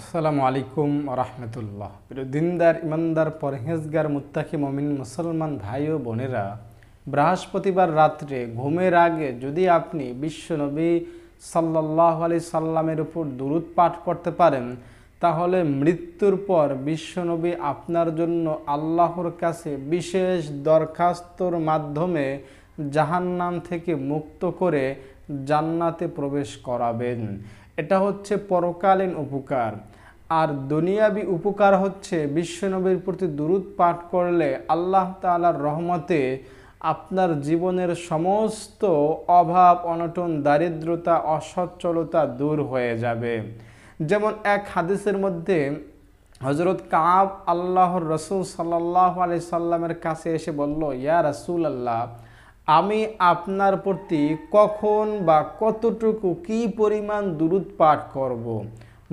আসসালামু আলাইকুম রহমতুল্লাহ দিনদার ইমানদার পরহেজগার মুত্তাকি মমিন মুসলমান ভাই ও বোনেরা বৃহস্পতিবার রাত্রে ঘুমের আগে যদি আপনি বিশ্বনবী সাল্লাহ আলি সাল্লামের উপর দুরুদ পাঠ করতে পারেন তাহলে মৃত্যুর পর বিশ্বনবী আপনার জন্য আল্লাহর কাছে বিশেষ দরখাস্তর মাধ্যমে জাহান্নাম থেকে মুক্ত করে জান্নাতে প্রবেশ করাবেন এটা হচ্ছে পরকালীন উপকার আর দুনিয়াবি উপকার হচ্ছে বিশ্বনবীর প্রতি দুরুদ পাঠ করলে আল্লাহ তালার রহমতে আপনার জীবনের সমস্ত অভাব অনটন দারিদ্রতা অসচ্ছলতা দূর হয়ে যাবে যেমন এক হাদিসের মধ্যে হজরত কাব আল্লাহর রসুল সাল্লাহ আলি সাল্লামের কাছে এসে বলল ইয়া রসুল আল্লাহ আমি আপনার প্রতি কখন বা কতটুকু কি পরিমাণ দূরত পাঠ করব।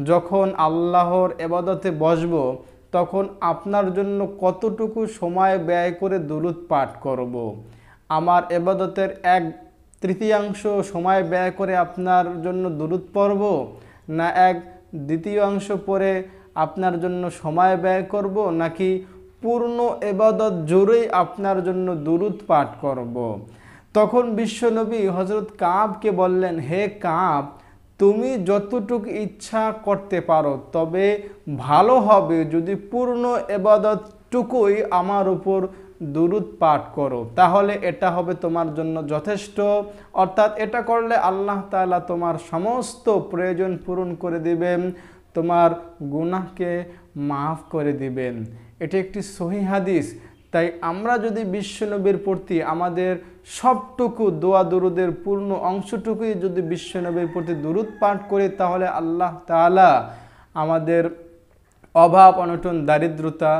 যখন আল্লাহর এবাদতে বসব তখন আপনার জন্য কতটুকু সময় ব্যয় করে দূরত পাঠ করব। আমার এবাদতের এক তৃতীয়াংশ সময় ব্যয় করে আপনার জন্য দূরত পড়ব না এক দ্বিতীয়াংশ পরে আপনার জন্য সময় ব্যয় করব নাকি পূর্ণ এবাদত জোরেই আপনার জন্য দুরুদ পাঠ করব। তখন বিশ্বনবী হজরত কাবকে বললেন হে কাব তুমি যতটুকু ইচ্ছা করতে পারো তবে ভালো হবে যদি পূর্ণ এবাদতটুকুই আমার উপর দুরুদ পাঠ করো তাহলে এটা হবে তোমার জন্য যথেষ্ট অর্থাৎ এটা করলে আল্লাহ তালা তোমার সমস্ত প্রয়োজন পূরণ করে দিবেন তোমার গুনাহকে মাফ করে দিবেন এটি একটি সহি হাদিস তাই আমরা যদি বিশ্বনবীর প্রতি আমাদের সবটুকু দোয়া দুরুদের পূর্ণ অংশটুকুই যদি বিশ্বনবীর প্রতি দুরুদ পাঠ করি তাহলে আল্লাহ তালা আমাদের অভাব অনটন দারিদ্রতা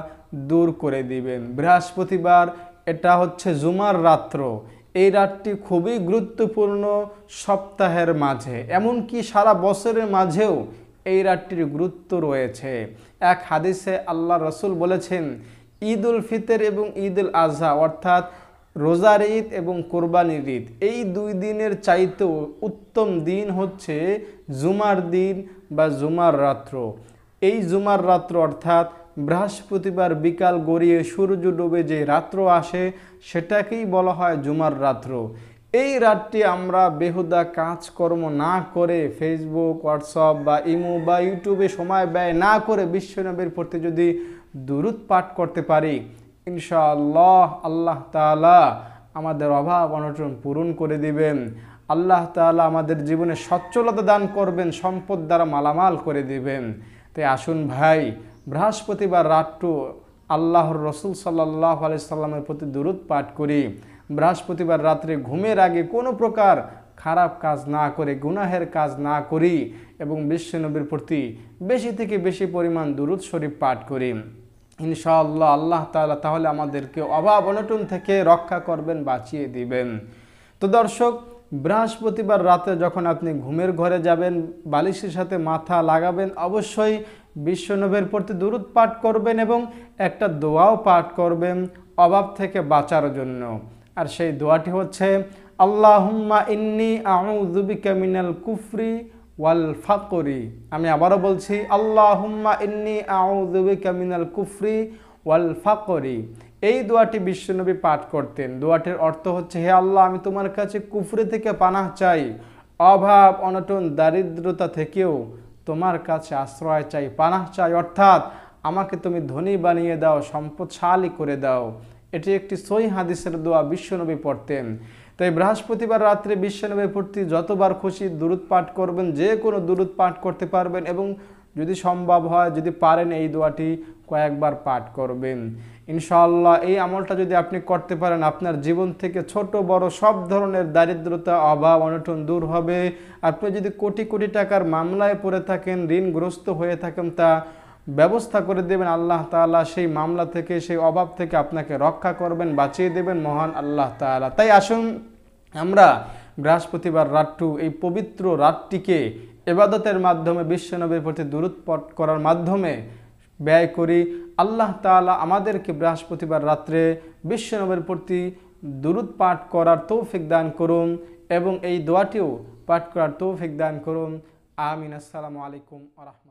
দূর করে দিবেন বৃহস্পতিবার এটা হচ্ছে জুমার রাত্র এই রাতটি খুবই গুরুত্বপূর্ণ সপ্তাহের মাঝে এমনকি সারা বছরের মাঝেও এই রাতটির গুরুত্ব রয়েছে এক হাদিসে আল্লাহ রসুল বলেছেন ঈদ উল ফিতর এবং ঈদ উল আজহা অর্থাৎ রোজার ঈদ এবং কোরবানির ঈদ এই দুই দিনের চাইতেও উত্তম দিন হচ্ছে জুমার দিন বা জুমার রাত্র এই জুমার রাত্র অর্থাৎ বৃহস্পতিবার বিকাল গড়িয়ে সূর্য ডুবে যে রাত্র আসে সেটাকেই বলা হয় জুমার রাত্র এই রাতটি আমরা বেহুদা কাজকর্ম না করে ফেসবুক হোয়াটসঅ্যাপ বা ইমো বা ইউটিউবে সময় ব্যয় না করে বিশ্বনবীর প্রতি যদি দুরুত পাঠ করতে পারি ইনশাআল্লাহ আল্লাহ তালা আমাদের অভাব অনটন পূরণ করে দিবেন আল্লাহ তালা আমাদের জীবনে সচ্ছলতা দান করবেন সম্পদ দ্বারা মালামাল করে দিবেন তাই আসুন ভাই বৃহস্পতিবার রাতটু আল্লাহর রসুল সাল্লাহ আলি সাল্লামের প্রতি দুরুত পাঠ করি বৃহস্পতিবার রাত্রে ঘুমের আগে কোনো প্রকার খারাপ কাজ না করে গুনাহের কাজ না করি এবং বিশ্বনবীর প্রতি বেশি থেকে বেশি পরিমাণ দুরুদ শরীফ পাঠ করি ইনশাআল্লাহ আল্লাহ তালা তাহলে আমাদেরকে অভাব অনটন থেকে রক্ষা করবেন বাঁচিয়ে দিবেন তো দর্শক বৃহস্পতিবার রাতে যখন আপনি ঘুমের ঘরে যাবেন বালিশের সাথে মাথা লাগাবেন অবশ্যই বিশ্বনবের প্রতি দূরত পাঠ করবেন এবং একটা দোয়াও পাঠ করবেন অভাব থেকে বাঁচার জন্য আর সেই দোয়াটি হচ্ছে আল্লাহুম্মা ইন্নি আউযুবিকা মিনাল কুফরি ওয়াল ফাকরি আমি আবারও বলছি আল্লাহুম্মা ইন্নি আউযুবিকা মিনাল কুফরি ওয়াল ফাকরি এই দোয়াটি বিশ্বনবী পাঠ করতেন দোয়াটির অর্থ হচ্ছে হে আল্লাহ আমি তোমার কাছে কুফরি থেকে পানাহ চাই অভাব অনটন দারিদ্রতা থেকেও তোমার কাছে আশ্রয় চাই পানাহ চাই অর্থাৎ আমাকে তুমি ধনী বানিয়ে দাও সম্পদশালী করে দাও এটি একটি সই হাদিসের দোয়া বিশ্বনবী পড়তেন তাই বৃহস্পতিবার রাত্রে বিশ্বনবী পড়তে যতবার খুশি দূরত পাঠ করবেন যে কোনো দূরত পাঠ করতে পারবেন এবং যদি সম্ভব হয় যদি পারেন এই দোয়াটি কয়েকবার পাঠ করবেন ইনশাআল্লাহ এই আমলটা যদি আপনি করতে পারেন আপনার জীবন থেকে ছোট বড় সব ধরনের দারিদ্রতা অভাব অনটন দূর হবে আপনি যদি কোটি কোটি টাকার মামলায় পড়ে থাকেন ঋণগ্রস্ত হয়ে থাকেন তা ব্যবস্থা করে দেবেন আল্লাহ তালা সেই মামলা থেকে সেই অভাব থেকে আপনাকে রক্ষা করবেন বাঁচিয়ে দেবেন মহান আল্লাহ তালা তাই আসুন আমরা বৃহস্পতিবার রাতটু এই পবিত্র রাতটিকে এবাদতের মাধ্যমে বিশ্বনবীর প্রতি দূরোৎপট করার মাধ্যমে ব্যয় করি আল্লাহ তালা আমাদেরকে বৃহস্পতিবার রাত্রে বিশ্বনবের প্রতি দূরত পাঠ করার তৌফিক দান করুন এবং এই দোয়াটিও পাঠ করার তৌফিক দান করুন আমিন আসসালামু আলাইকুম আ